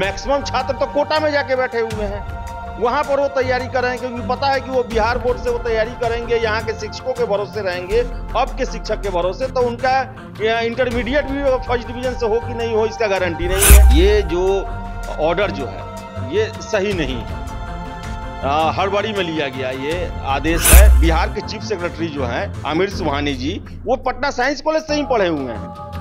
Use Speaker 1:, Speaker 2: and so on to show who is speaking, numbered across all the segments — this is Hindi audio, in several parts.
Speaker 1: मैक्सिमम छात्र तो कोटा में जाके बैठे हुए हैं वहाँ पर वो तैयारी कर रहे हैं क्योंकि पता है कि वो बिहार बोर्ड से वो तैयारी करेंगे यहाँ के शिक्षकों के भरोसे रहेंगे अब के शिक्षक के भरोसे तो उनका इंटरमीडिएट भी फर्स्ट डिवीजन से हो कि नहीं हो इसका गारंटी नहीं है ये जो ऑर्डर जो है ये सही नहीं है हड़बड़ी में लिया गया ये आदेश है बिहार के चीफ सेक्रेटरी जो है आमिर सुहानी जी वो पटना साइंस कॉलेज से ही पढ़े हुए हैं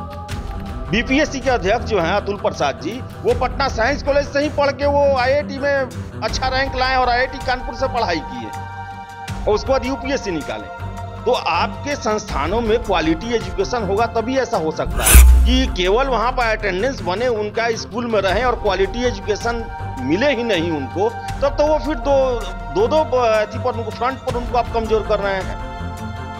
Speaker 1: बीपीएससी के अध्यक्ष जो हैं अतुल प्रसाद जी वो पटना साइंस कॉलेज से ही पढ़ के वो आईआईटी में अच्छा रैंक लाए और आईआईटी कानपुर से पढ़ाई की है और उसके बाद यूपीएससी निकाले तो आपके संस्थानों में क्वालिटी एजुकेशन होगा तभी ऐसा हो सकता है कि केवल वहाँ पर अटेंडेंस बने उनका स्कूल में रहें और क्वालिटी एजुकेशन मिले ही नहीं उनको तब तो, तो वो फिर दो दो, दो पर उनको फ्रंट पर उनको आप कमजोर कर रहे हैं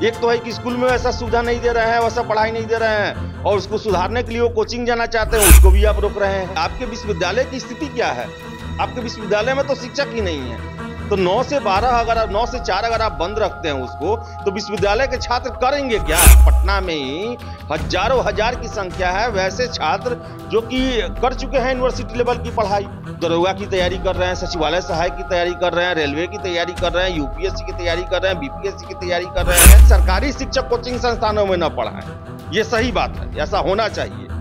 Speaker 1: एक तो है कि स्कूल में वैसा सुविधा नहीं दे रहे हैं वैसा पढ़ाई नहीं दे रहे हैं और उसको सुधारने के लिए वो कोचिंग जाना चाहते हैं उसको भी आप रोक रहे हैं आपके विश्वविद्यालय की स्थिति क्या है आपके विश्वविद्यालय में तो शिक्षक ही नहीं है तो 9 से 12 अगर आप 9 से 4 अगर आप बंद रखते हैं उसको तो विश्वविद्यालय के छात्र करेंगे क्या पटना में ही हजारों हजार की संख्या है वैसे छात्र जो कि कर चुके हैं यूनिवर्सिटी लेवल की पढ़ाई दरोगा की तैयारी कर रहे हैं सचिवालय सहाय की तैयारी कर रहे हैं रेलवे की तैयारी कर रहे हैं यूपीएससी की तैयारी कर रहे हैं बीपीएससी की तैयारी कर रहे हैं सरकारी शिक्षक कोचिंग संस्थानों में न पढ़ाए ये सही बात है ऐसा होना चाहिए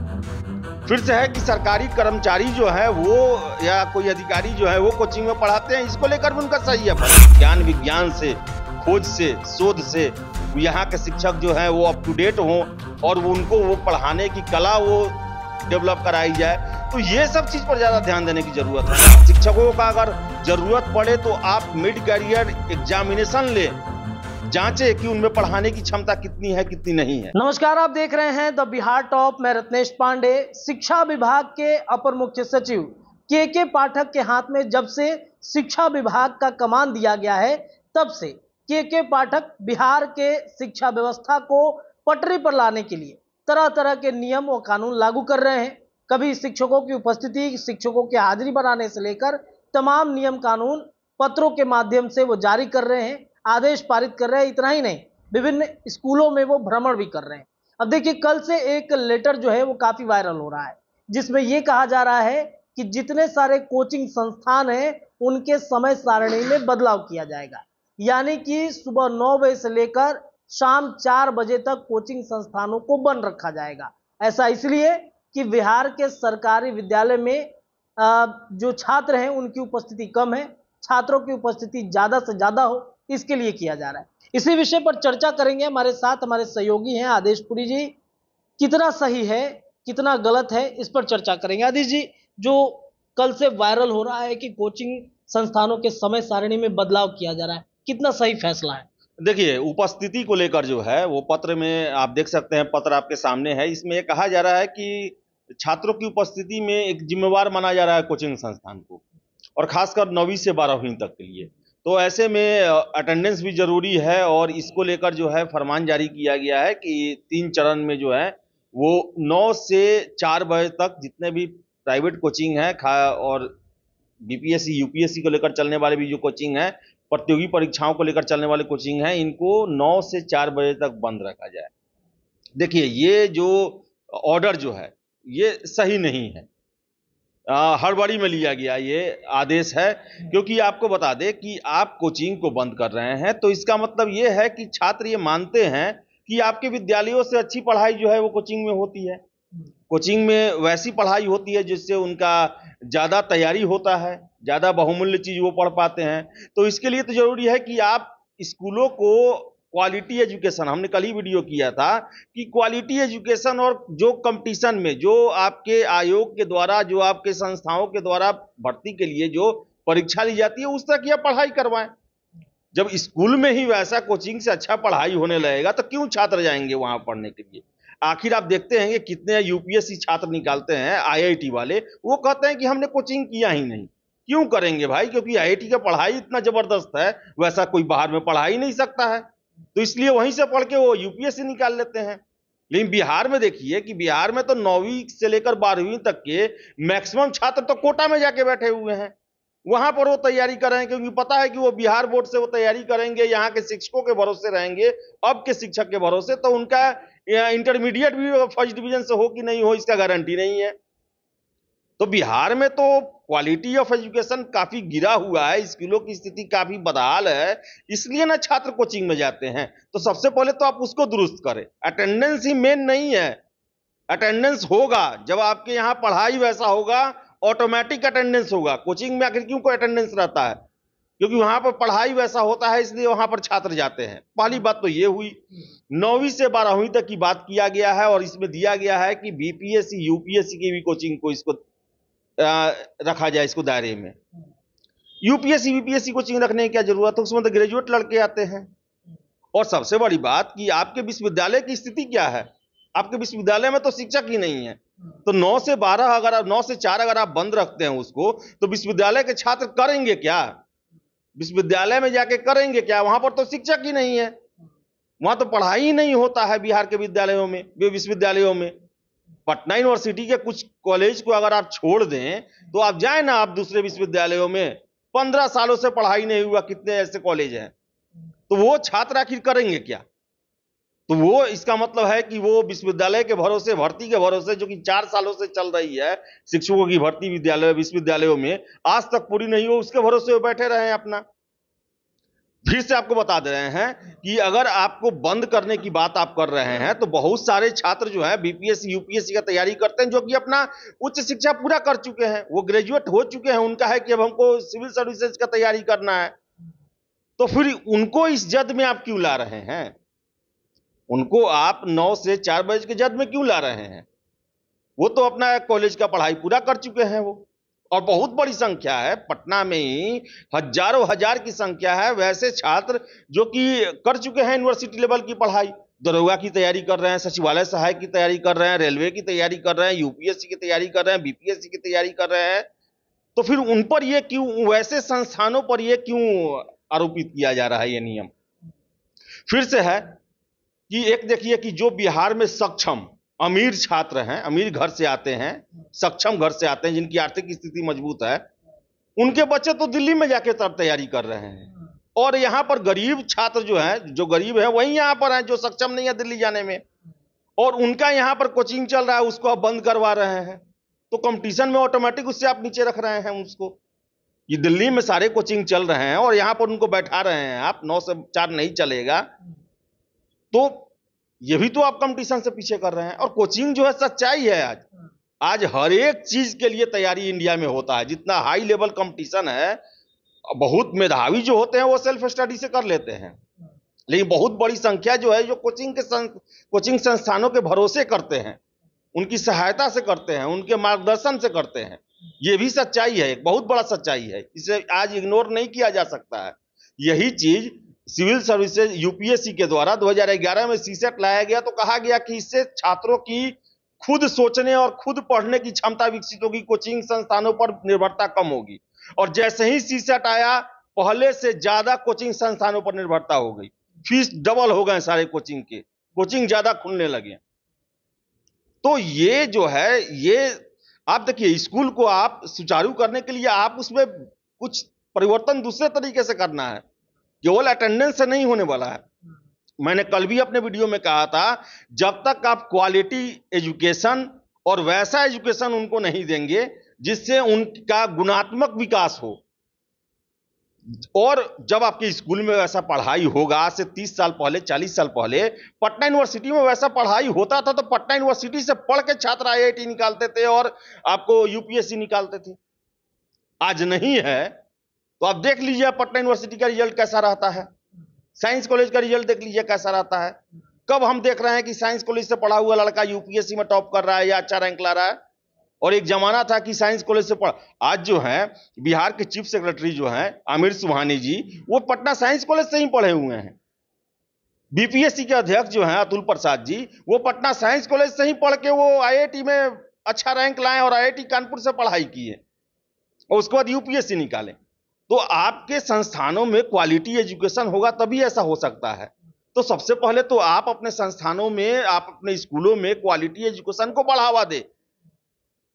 Speaker 1: फिर से है कि सरकारी कर्मचारी जो है वो या कोई अधिकारी जो है वो कोचिंग में पढ़ाते हैं इसको लेकर उनका सही है ज्ञान विज्ञान से खोज से शोध से यहाँ के शिक्षक जो है वो अप टू डेट हों और वो उनको वो पढ़ाने की कला वो डेवलप कराई जाए तो ये सब चीज़ पर ज़्यादा ध्यान देने की ज़रूरत है शिक्षकों का अगर ज़रूरत पड़े तो आप मिड करियर एग्जामिनेशन लें जांचे कि उनमें पढ़ाने की क्षमता कितनी है कितनी नहीं है
Speaker 2: नमस्कार आप देख रहे हैं द बिहार टॉप मैं रत्नेश पांडे शिक्षा विभाग के अपर मुख्य सचिव के के पाठक के हाथ में जब से शिक्षा विभाग का कमान दिया गया है तब से के के पाठक बिहार के शिक्षा व्यवस्था को पटरी पर लाने के लिए तरह तरह के नियम और कानून लागू कर रहे हैं कभी शिक्षकों की उपस्थिति शिक्षकों की हाजिरी बनाने से लेकर तमाम नियम कानून पत्रों के माध्यम से वो जारी कर रहे हैं आदेश पारित कर रहे हैं इतना ही नहीं विभिन्न स्कूलों में वो भ्रमण भी कर रहे हैं अब देखिए कल से एक लेटर जो है वो काफ़ी वायरल हो रहा है जिसमें ये कहा जा रहा है कि जितने सारे कोचिंग संस्थान हैं उनके समय सारणी में बदलाव किया जाएगा यानी कि सुबह नौ बजे से लेकर शाम चार बजे तक कोचिंग संस्थानों को बंद रखा जाएगा ऐसा इसलिए कि बिहार के सरकारी विद्यालय में जो छात्र हैं उनकी उपस्थिति कम है छात्रों की उपस्थिति ज़्यादा से ज़्यादा हो इसके लिए किया जा रहा है इसी विषय पर चर्चा करेंगे हमारे साथ हमारे सहयोगी हैं आदेशपुरी जी कितना सही है कितना गलत है इस पर चर्चा करेंगे आदेश जी जो कल से वायरल हो रहा है कि कोचिंग संस्थानों के समय सारणी में बदलाव किया जा रहा है कितना सही फैसला है
Speaker 1: देखिए उपस्थिति को लेकर जो है वो पत्र में आप देख सकते हैं पत्र आपके सामने है इसमें ये कहा जा रहा है कि छात्रों की उपस्थिति में एक जिम्मेवार माना जा रहा है कोचिंग संस्थान को और खासकर नौवीं से बारहवीं तक के लिए तो ऐसे में अटेंडेंस भी ज़रूरी है और इसको लेकर जो है फरमान जारी किया गया है कि तीन चरण में जो है वो नौ से चार बजे तक जितने भी प्राइवेट कोचिंग हैं खा और बीपीएससी यूपीएससी को लेकर चलने वाले भी जो कोचिंग हैं प्रतियोगी परीक्षाओं को लेकर चलने वाले कोचिंग हैं इनको नौ से चार बजे तक बंद रखा जाए देखिए ये जो ऑर्डर जो है ये सही नहीं है हड़बड़ी में लिया गया ये आदेश है क्योंकि आपको बता दें कि आप कोचिंग को बंद कर रहे हैं तो इसका मतलब ये है कि छात्र ये मानते हैं कि आपके विद्यालयों से अच्छी पढ़ाई जो है वो कोचिंग में होती है कोचिंग में वैसी पढ़ाई होती है जिससे उनका ज़्यादा तैयारी होता है ज़्यादा बहुमूल्य चीज़ वो पढ़ पाते हैं तो इसके लिए तो ज़रूरी है कि आप स्कूलों को क्वालिटी एजुकेशन हमने कल ही वीडियो किया था कि क्वालिटी एजुकेशन और जो कंपटीशन में जो आपके आयोग के द्वारा जो आपके संस्थाओं के द्वारा भर्ती के लिए जो परीक्षा ली जाती है उस तरह की पढ़ाई करवाएं जब स्कूल में ही वैसा कोचिंग से अच्छा पढ़ाई होने लगेगा तो क्यों छात्र जाएंगे वहां पढ़ने के लिए आखिर आप देखते हैं कि कितने यूपीएससी छात्र निकालते हैं आईआईटी वाले वो कहते हैं कि हमने कोचिंग किया ही नहीं क्यों करेंगे भाई क्योंकि आईआईटी का पढ़ाई इतना जबरदस्त है वैसा कोई बाहर में पढ़ा ही नहीं सकता है तो इसलिए वहीं से पढ़ के वो यूपीएससी निकाल लेते हैं लेकिन बिहार में देखिए कि बिहार में तो नौवीं से लेकर बारहवीं तक के मैक्सिमम छात्र तो कोटा में जाके बैठे हुए हैं वहां पर वो तैयारी कर रहे हैं क्योंकि पता है कि वो बिहार बोर्ड से वो तैयारी करेंगे यहाँ के शिक्षकों के भरोसे रहेंगे अब के शिक्षक के भरोसे तो उनका इंटरमीडिएट भी फर्स्ट डिवीजन से हो कि नहीं हो इसका गारंटी नहीं है तो बिहार में तो क्वालिटी ऑफ एजुकेशन काफ़ी गिरा हुआ है स्कूलों की स्थिति काफ़ी बदहाल है इसलिए ना छात्र कोचिंग में जाते हैं तो सबसे पहले तो आप उसको दुरुस्त करें अटेंडेंस ही मेन नहीं है अटेंडेंस होगा जब आपके यहाँ पढ़ाई वैसा होगा ऑटोमेटिक अटेंडेंस होगा कोचिंग में आखिर क्यों को अटेंडेंस रहता है क्योंकि वहाँ पर पढ़ाई वैसा होता है इसलिए वहाँ पर छात्र जाते हैं पहली बात तो ये हुई नौवीं से बारहवीं तक की बात किया गया है और इसमें दिया गया है कि बीपीएससी यूपीएससी की भी कोचिंग को इसको रखा जाए इसको दायरे में यूपीएससी बीपीएससी कोचिंग रखने की क्या जरूरत है उसमें तो ग्रेजुएट लड़के आते हैं और सबसे बड़ी बात कि आपके विश्वविद्यालय की स्थिति क्या है आपके विश्वविद्यालय में तो शिक्षक ही नहीं है तो नौ से बारह अगर आप नौ से चार अगर आप बंद रखते हैं उसको तो विश्वविद्यालय के छात्र करेंगे क्या विश्वविद्यालय में जाके करेंगे क्या वहां पर तो शिक्षक ही नहीं है वहां तो पढ़ाई ही नहीं होता है बिहार के विद्यालयों में विश्वविद्यालयों में पटना यूनिवर्सिटी के कुछ कॉलेज को अगर आप छोड़ दें तो आप जाए ना आप दूसरे विश्वविद्यालयों में पंद्रह सालों से पढ़ाई नहीं हुआ कितने ऐसे कॉलेज हैं तो वो छात्र आखिर करेंगे क्या तो वो इसका मतलब है कि वो विश्वविद्यालय के भरोसे भर्ती के भरोसे जो कि चार सालों से चल रही है शिक्षकों की भर्ती विद्यालय विश्वविद्यालयों में आज तक पूरी नहीं हो उसके भरोसे बैठे रहे हैं अपना फिर से आपको बता दे रहे हैं कि अगर आपको बंद करने की बात आप कर रहे हैं तो बहुत सारे छात्र जो हैं बीपीएससी यूपीएससी का तैयारी करते हैं जो कि अपना उच्च शिक्षा पूरा कर चुके हैं वो ग्रेजुएट हो चुके हैं उनका है कि अब हमको सिविल सर्विसेज का तैयारी करना है तो फिर उनको इस जद में आप क्यों ला रहे हैं उनको आप नौ से चार बजे के जद में क्यों ला रहे हैं वो तो अपना कॉलेज का पढ़ाई पूरा कर चुके हैं वो और बहुत बड़ी संख्या है पटना में ही हजारों हजार की संख्या है वैसे छात्र जो कि कर चुके हैं यूनिवर्सिटी लेवल की पढ़ाई दरोगा की तैयारी कर रहे हैं सचिवालय सहायक की तैयारी कर रहे हैं रेलवे की तैयारी कर रहे हैं यूपीएससी की तैयारी कर रहे हैं बीपीएससी की तैयारी कर रहे हैं तो फिर उन पर ये क्यों वैसे संस्थानों पर ये क्यों आरोपित किया जा रहा है ये नियम फिर से है कि एक देखिए कि जो बिहार में सक्षम अमीर छात्र हैं अमीर घर से आते हैं सक्षम घर से आते हैं जिनकी आर्थिक स्थिति मजबूत है उनके बच्चे तो दिल्ली में जाके तब तैयारी कर रहे हैं और यहाँ पर गरीब छात्र जो है जो गरीब है वही यहाँ पर हैं जो सक्षम नहीं है दिल्ली जाने में और उनका यहाँ पर कोचिंग चल रहा है उसको आप बंद करवा रहे हैं तो कंपटीशन में ऑटोमेटिक उससे आप नीचे रख रहे हैं उसको ये दिल्ली में सारे कोचिंग चल रहे हैं और यहाँ पर उनको बैठा रहे हैं आप नौ से चार नहीं चलेगा तो ये भी तो आप कंपटीशन से पीछे कर रहे हैं और कोचिंग जो है सच्चाई है आज आज हर एक चीज के लिए तैयारी इंडिया में होता है जितना हाई लेवल कंपटीशन है बहुत मेधावी जो होते हैं वो सेल्फ स्टडी से कर लेते हैं लेकिन बहुत बड़ी संख्या जो है जो कोचिंग के सं, कोचिंग संस्थानों के भरोसे करते हैं उनकी सहायता से करते हैं उनके मार्गदर्शन से करते हैं ये भी सच्चाई है एक बहुत बड़ा सच्चाई है इसे आज इग्नोर नहीं किया जा सकता है यही चीज सिविल सर्विसेज यूपीएससी के द्वारा 2011 में सीसेट e लाया गया तो कहा गया कि इससे छात्रों की खुद सोचने और खुद पढ़ने की क्षमता विकसित होगी कोचिंग संस्थानों पर निर्भरता कम होगी और जैसे ही सीसेट e आया पहले से ज्यादा कोचिंग संस्थानों पर निर्भरता हो गई फीस डबल हो गए सारे कोचिंग के कोचिंग ज्यादा खुलने लगे तो ये जो है ये आप देखिए स्कूल को आप सुचारू करने के लिए आप उसमें कुछ परिवर्तन दूसरे तरीके से करना है केवल अटेंडेंस से नहीं होने वाला है हम्म। मैंने कल भी अपने वीडियो में कहा था जब तक आप क्वालिटी एजुकेशन और वैसा एजुकेशन उनको नहीं देंगे जिससे उनका गुणात्मक विकास हो और जब आपके स्कूल में वैसा पढ़ाई होगा आज से 30 साल पहले 40 साल पहले पटना यूनिवर्सिटी में वैसा पढ़ाई होता था तो पटना यूनिवर्सिटी से पढ़ के छात्र आई निकालते थे और आपको यूपीएससी निकालते थे आज नहीं है तो आप देख लीजिए पटना यूनिवर्सिटी का रिजल्ट कैसा रहता है साइंस कॉलेज का रिजल्ट देख लीजिए कैसा रहता है कब हम देख रहे हैं कि साइंस कॉलेज से पढ़ा हुआ लड़का यूपीएससी में टॉप कर रहा है या अच्छा रैंक ला रहा है और एक जमाना था कि साइंस कॉलेज से पढ़ आज जो है बिहार के चीफ सेक्रेटरी जो है आमिर सुबहानी जी वो पटना साइंस कॉलेज से ही पढ़े हुए हैं बीपीएससी के अध्यक्ष जो हैं अतुल प्रसाद जी वो पटना साइंस कॉलेज से ही पढ़ के वो आईआईटी में अच्छा रैंक लाएं और आईआईटी कानपुर से पढ़ाई किए और उसके बाद यूपीएससी निकालें तो आपके संस्थानों में क्वालिटी एजुकेशन होगा तभी ऐसा हो सकता है तो सबसे पहले तो आप अपने संस्थानों में आप अपने स्कूलों में क्वालिटी एजुकेशन को बढ़ावा दे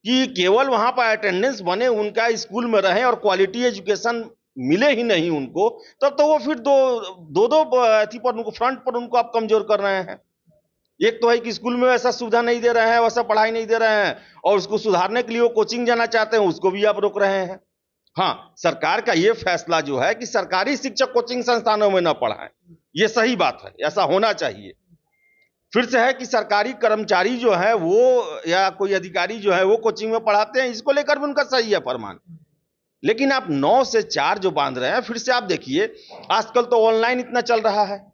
Speaker 1: कि केवल वहां पर अटेंडेंस बने उनका स्कूल में रहें और क्वालिटी एजुकेशन मिले ही नहीं उनको तब तो वो फिर दो दो दो अथी पर उनको फ्रंट पर उनको आप कमजोर कर रहे हैं एक तो है कि स्कूल में वैसा सुविधा नहीं दे रहे हैं वैसा पढ़ाई नहीं दे रहे हैं और उसको सुधारने के लिए वो कोचिंग जाना चाहते हैं उसको भी आप रोक रहे हैं हाँ सरकार का ये फैसला जो है कि सरकारी शिक्षक कोचिंग संस्थानों में न पढ़ाएं ये सही बात है ऐसा होना चाहिए फिर से है कि सरकारी कर्मचारी जो है वो या कोई अधिकारी जो है वो कोचिंग में पढ़ाते हैं इसको लेकर भी उनका सही है फरमान लेकिन आप नौ से चार जो बांध रहे हैं फिर से आप देखिए आजकल तो ऑनलाइन इतना चल रहा है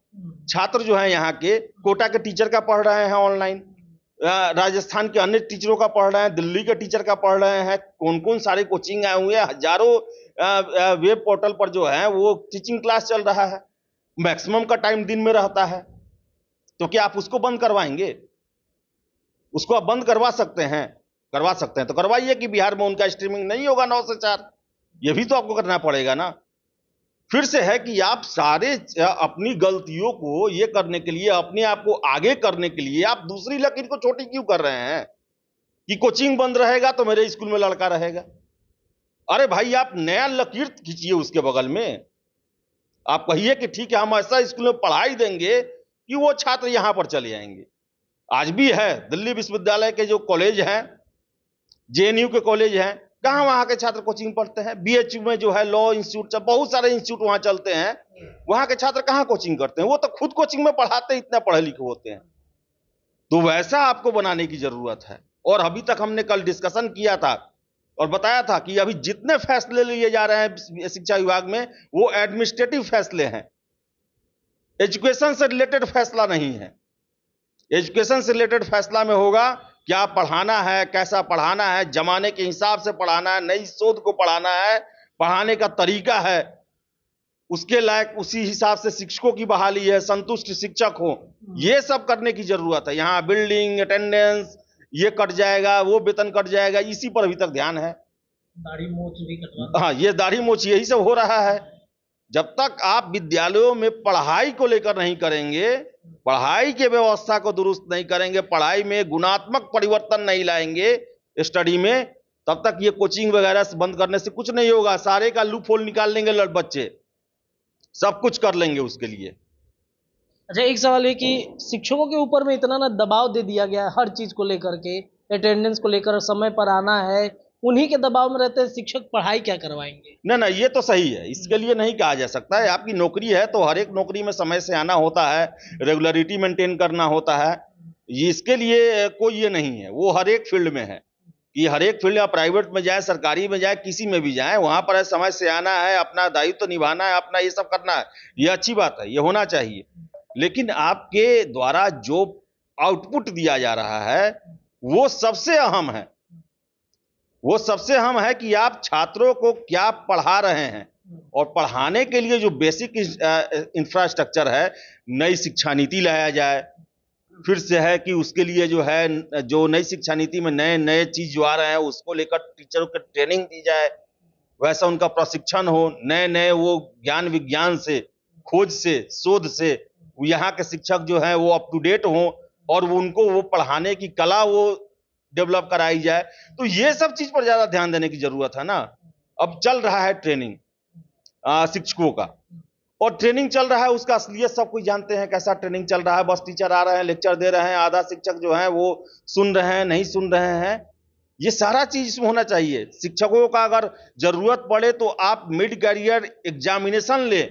Speaker 1: छात्र जो है यहाँ के कोटा के टीचर का पढ़ रहे हैं ऑनलाइन राजस्थान के अन्य टीचरों का पढ़ रहे हैं दिल्ली के टीचर का पढ़ रहे हैं कौन कौन सारे कोचिंग आए हुए हैं हजारों वेब पोर्टल पर जो है वो टीचिंग क्लास चल रहा है मैक्सिमम का टाइम दिन में रहता है तो क्या आप उसको बंद करवाएंगे उसको आप बंद करवा सकते हैं करवा सकते हैं तो करवाइए कि बिहार में उनका स्ट्रीमिंग नहीं होगा नौ से चार ये भी तो आपको करना पड़ेगा ना फिर से है कि आप सारे अपनी गलतियों को ये करने के लिए अपने आप को आगे करने के लिए आप दूसरी लकीर को छोटी क्यों कर रहे हैं कि कोचिंग बंद रहेगा तो मेरे स्कूल में लड़का रहेगा अरे भाई आप नया लकीर खींचिए उसके बगल में आप कहिए कि ठीक है हम ऐसा स्कूल में पढ़ाई देंगे कि वो छात्र यहां पर चले जाएंगे आज भी है दिल्ली विश्वविद्यालय के जो कॉलेज हैं जे के कॉलेज हैं कहाँ वहाँ के छात्र कोचिंग पढ़ते हैं बीएचयू में जो है लॉ इंस्टीट्यूट बहुत सारे इंस्टीट्यूट वहाँ चलते हैं वहाँ के छात्र कहाँ कोचिंग करते हैं वो तो खुद कोचिंग में पढ़ाते इतना पढ़े लिखे होते हैं तो वैसा आपको बनाने की ज़रूरत है और अभी तक हमने कल डिस्कशन किया था और बताया था कि अभी जितने फैसले लिए जा रहे हैं शिक्षा विभाग में वो एडमिनिस्ट्रेटिव फैसले हैं एजुकेशन से रिलेटेड फैसला नहीं है एजुकेशन से रिलेटेड फैसला में होगा क्या पढ़ाना है कैसा पढ़ाना है जमाने के हिसाब से पढ़ाना है नई शोध को पढ़ाना है पढ़ाने का तरीका है उसके लायक उसी हिसाब से शिक्षकों की बहाली है संतुष्ट शिक्षक हो ये सब करने की जरूरत है यहाँ बिल्डिंग अटेंडेंस ये कट जाएगा वो वेतन कट जाएगा इसी पर अभी तक ध्यान है हाँ ये दाढ़ी मोच यही सब हो रहा है जब तक आप विद्यालयों में पढ़ाई को लेकर नहीं करेंगे पढ़ाई के व्यवस्था को दुरुस्त नहीं करेंगे पढ़ाई में गुणात्मक परिवर्तन नहीं लाएंगे स्टडी में तब तक ये कोचिंग वगैरह बंद करने से कुछ नहीं होगा सारे का लूप होल निकाल लेंगे बच्चे सब कुछ कर लेंगे उसके लिए
Speaker 2: अच्छा एक सवाल है कि शिक्षकों के ऊपर में इतना ना दबाव दे दिया गया है हर चीज़ को लेकर के अटेंडेंस को लेकर समय पर आना है उन्हीं के दबाव में रहते हैं शिक्षक पढ़ाई क्या करवाएंगे
Speaker 1: ना ना ये तो सही है इसके लिए नहीं कहा जा सकता है आपकी नौकरी है तो हर एक नौकरी में समय से आना होता है रेगुलरिटी मेंटेन करना होता है इसके लिए कोई ये नहीं है वो हर एक फील्ड में है कि हर एक फील्ड या प्राइवेट में जाए सरकारी में जाए किसी में भी जाए वहाँ पर समय से आना है अपना दायित्व तो निभाना है अपना ये सब करना है ये अच्छी बात है ये होना चाहिए लेकिन आपके द्वारा जो आउटपुट दिया जा रहा है वो सबसे अहम है वो सबसे हम है कि आप छात्रों को क्या पढ़ा रहे हैं और पढ़ाने के लिए जो बेसिक इंफ्रास्ट्रक्चर है नई शिक्षा नीति लाया जाए फिर से है कि उसके लिए जो है जो नई शिक्षा नीति में नए नए चीज जो आ रहे हैं उसको लेकर टीचरों के ट्रेनिंग दी जाए वैसा उनका प्रशिक्षण हो नए नए वो ज्ञान विज्ञान से खोज से शोध से यहाँ के शिक्षक जो है वो अप टू डेट हो और वो उनको वो पढ़ाने की कला वो डेवलप कराई जाए तो ये सब चीज पर ज्यादा ध्यान देने की जरूरत है ना अब चल रहा है ट्रेनिंग शिक्षकों का और ट्रेनिंग चल रहा है उसका असलियत सब कोई जानते हैं कैसा ट्रेनिंग चल रहा है बस टीचर आ रहे हैं लेक्चर दे रहे हैं आधा शिक्षक जो है वो सुन रहे हैं नहीं सुन रहे हैं ये सारा चीज इसमें होना चाहिए शिक्षकों का अगर जरूरत पड़े तो आप मिड करियर एग्जामिनेशन ले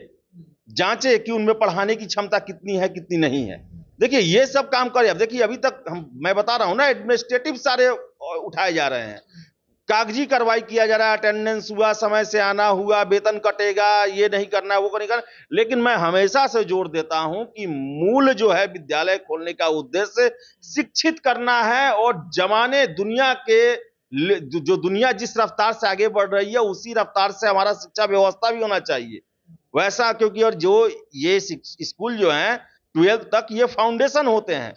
Speaker 1: जांचे कि उनमें पढ़ाने की क्षमता कितनी है कितनी नहीं है देखिए ये सब काम करे अब देखिए अभी तक हम मैं बता रहा हूँ ना एडमिनिस्ट्रेटिव सारे उठाए जा रहे हैं कागजी कार्रवाई किया जा रहा है अटेंडेंस हुआ समय से आना हुआ वेतन कटेगा ये नहीं करना वो नहीं करना लेकिन मैं हमेशा से जोर देता हूं कि मूल जो है विद्यालय खोलने का उद्देश्य शिक्षित करना है और जमाने दुनिया के जो दुनिया जिस रफ्तार से आगे बढ़ रही है उसी रफ्तार से हमारा शिक्षा व्यवस्था भी होना चाहिए वैसा क्योंकि और जो ये स्कूल जो है ट्वेल्थ तक ये फाउंडेशन होते हैं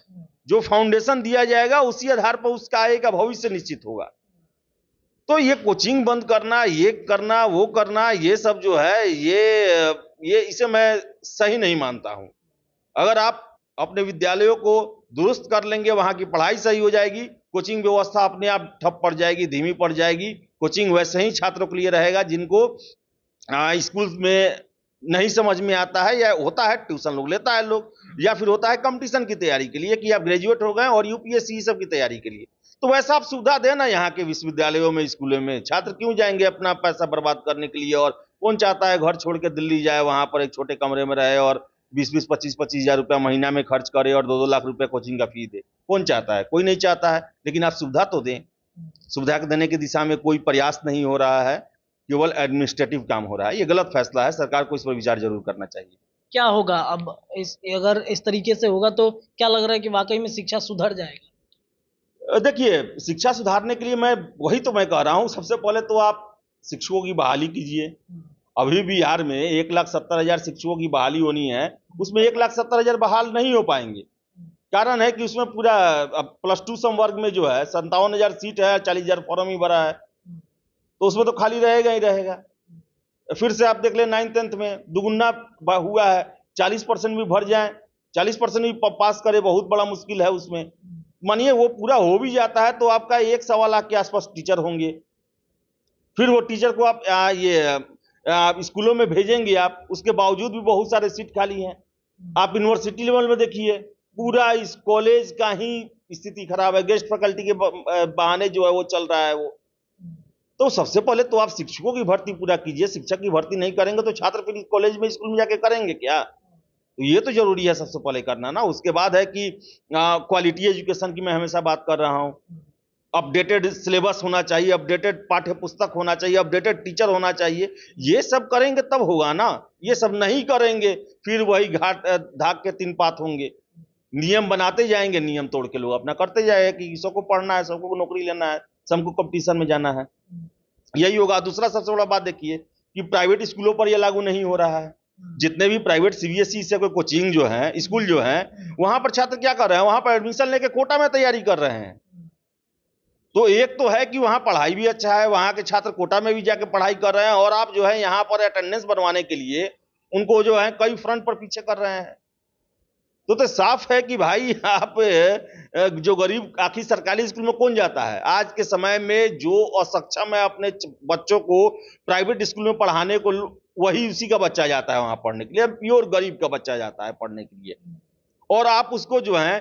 Speaker 1: जो फाउंडेशन दिया जाएगा उसी आधार पर उसका आय का भविष्य निश्चित होगा तो ये कोचिंग बंद करना ये करना वो करना ये सब जो है ये ये इसे मैं सही नहीं मानता हूँ अगर आप अपने विद्यालयों को दुरुस्त कर लेंगे वहां की पढ़ाई सही हो जाएगी कोचिंग व्यवस्था अपने आप ठप पड़ जाएगी धीमी पड़ जाएगी कोचिंग वैसे ही छात्रों के लिए रहेगा जिनको स्कूल में नहीं समझ में आता है या होता है ट्यूशन लोग लेता है लोग या फिर होता है कंपटीशन की तैयारी के लिए कि आप ग्रेजुएट हो गए और यूपीएससी सब की तैयारी के लिए तो वैसा आप सुविधा देना यहाँ के विश्वविद्यालयों में स्कूलों में छात्र क्यों जाएंगे अपना पैसा बर्बाद करने के लिए और कौन चाहता है घर छोड़ के दिल्ली जाए वहाँ पर एक छोटे कमरे में रहे और बीस बीस पच्चीस पच्चीस हजार रुपया महीना में खर्च करे और दो दो लाख रुपया कोचिंग का फी दे कौन चाहता है कोई नहीं चाहता है लेकिन आप सुविधा तो दें सुविधा देने की दिशा में कोई प्रयास नहीं हो रहा है केवल एडमिनिस्ट्रेटिव काम हो रहा है ये गलत फैसला है सरकार को इस पर विचार जरूर करना चाहिए
Speaker 2: क्या होगा अब इस अगर इस तरीके से होगा तो क्या लग रहा है कि वाकई में शिक्षा सुधर जाएगा
Speaker 1: देखिए शिक्षा सुधारने के लिए मैं वही तो मैं कह रहा हूँ सबसे पहले तो आप शिक्षकों की बहाली कीजिए हम्म। अभी बिहार में एक लाख सत्तर हजार शिक्षकों की बहाली होनी है उसमें एक लाख सत्तर हजार बहाल नहीं हो पाएंगे कारण है कि उसमें पूरा प्लस टू सम वर्ग में जो है संतावन हजार सीट है चालीस हजार फॉर्म ही भरा है तो उसमें तो खाली रहेगा ही रहेगा फिर से आप देख ले नाइन टेंथ में दुगुना हुआ है चालीस परसेंट भी भर जाए चालीस परसेंट भी पास करे बहुत बड़ा मुश्किल है उसमें मानिए वो पूरा हो भी जाता है तो आपका एक सवा लाख के आसपास टीचर होंगे फिर वो टीचर को आप आ, ये स्कूलों में भेजेंगे आप उसके बावजूद भी बहुत सारे सीट खाली हैं आप यूनिवर्सिटी लेवल में देखिए पूरा इस कॉलेज का ही स्थिति खराब है गेस्ट फैकल्टी के बहाने जो है वो चल रहा है वो तो सबसे पहले तो आप शिक्षकों की भर्ती पूरा कीजिए शिक्षक की भर्ती नहीं करेंगे तो छात्र फिर कॉलेज में स्कूल में जाके करेंगे क्या तो ये तो जरूरी है सबसे पहले करना ना उसके बाद है कि क्वालिटी एजुकेशन की मैं हमेशा बात कर रहा हूँ अपडेटेड सिलेबस होना चाहिए अपडेटेड पाठ्य पुस्तक होना चाहिए अपडेटेड टीचर होना चाहिए ये सब करेंगे तब होगा ना ये सब नहीं करेंगे फिर वही घाट धाक के तीन पात होंगे नियम बनाते जाएंगे नियम तोड़ के लोग अपना करते जाएंगे कि सबको पढ़ना है सबको नौकरी लेना है सबको कंपटीशन में जाना है यही होगा दूसरा सबसे बड़ा बात देखिए कि प्राइवेट स्कूलों पर यह लागू नहीं हो रहा है जितने भी प्राइवेट सीबीएसई से कोई कोचिंग जो है स्कूल जो है वहां पर छात्र क्या कर रहे हैं वहां पर एडमिशन लेके कोटा में तैयारी कर रहे हैं तो एक तो है कि वहां पढ़ाई भी अच्छा है वहां के छात्र कोटा में भी जाके पढ़ाई कर रहे हैं और आप जो है यहाँ पर अटेंडेंस बनवाने के लिए उनको जो है कई फ्रंट पर पीछे कर रहे हैं तो तो साफ है कि भाई आप जो गरीब आखिर सरकारी स्कूल में कौन जाता है आज के समय में जो असक्षम है अपने बच्चों को प्राइवेट स्कूल में पढ़ाने को वही उसी का बच्चा जाता है वहां पढ़ने के लिए प्योर गरीब का बच्चा जाता है पढ़ने के लिए और आप उसको जो है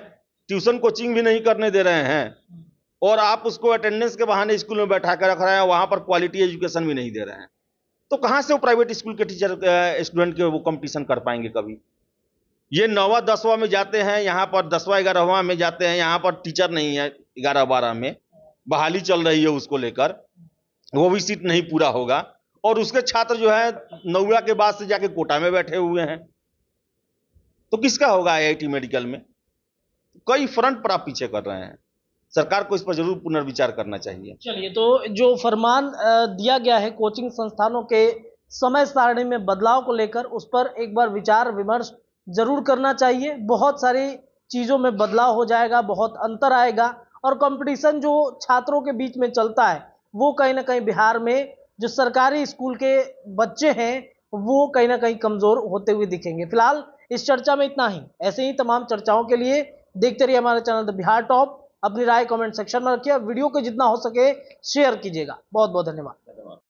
Speaker 1: ट्यूशन कोचिंग भी नहीं करने दे रहे हैं और आप उसको अटेंडेंस के बहाने स्कूल में बैठा कर रख रहे हैं वहां पर क्वालिटी एजुकेशन भी नहीं दे रहे हैं तो कहाँ से वो प्राइवेट स्कूल के टीचर स्टूडेंट के वो कंपटीशन कर पाएंगे कभी ये नौवा दसवा में जाते हैं यहाँ पर दसवा ग्यारहवा में जाते हैं यहाँ पर टीचर नहीं है ग्यारह बारह में बहाली चल रही है उसको लेकर वो भी सीट नहीं पूरा होगा और उसके छात्र जो है नौवा के बाद से जाके कोटा में बैठे हुए हैं तो किसका होगा आईआईटी मेडिकल में कई फ्रंट पर आप पीछे कर रहे हैं सरकार को इस पर जरूर पुनर्विचार करना चाहिए
Speaker 2: चलिए तो जो फरमान दिया गया है कोचिंग संस्थानों के समय सारणी में बदलाव को लेकर उस पर एक बार विचार विमर्श ज़रूर करना चाहिए बहुत सारी चीज़ों में बदलाव हो जाएगा बहुत अंतर आएगा और कंपटीशन जो छात्रों के बीच में चलता है वो कहीं ना कहीं बिहार में जो सरकारी स्कूल के बच्चे हैं वो कहीं ना कहीं कमज़ोर होते हुए दिखेंगे फिलहाल इस चर्चा में इतना ही ऐसे ही तमाम चर्चाओं के लिए देखते रहिए हमारा चैनल द बिहार टॉप अपनी राय कमेंट सेक्शन में रखिए वीडियो को जितना हो सके शेयर कीजिएगा बहुत बहुत धन्यवाद